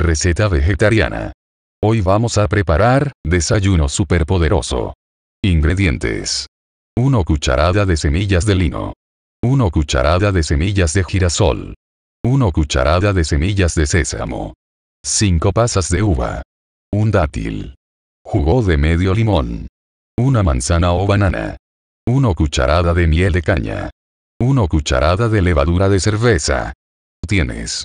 Receta vegetariana. Hoy vamos a preparar, desayuno superpoderoso. Ingredientes. 1 cucharada de semillas de lino. 1 cucharada de semillas de girasol. 1 cucharada de semillas de sésamo. 5 pasas de uva. Un dátil. Jugo de medio limón. Una manzana o banana. 1 cucharada de miel de caña. 1 cucharada de levadura de cerveza. Tienes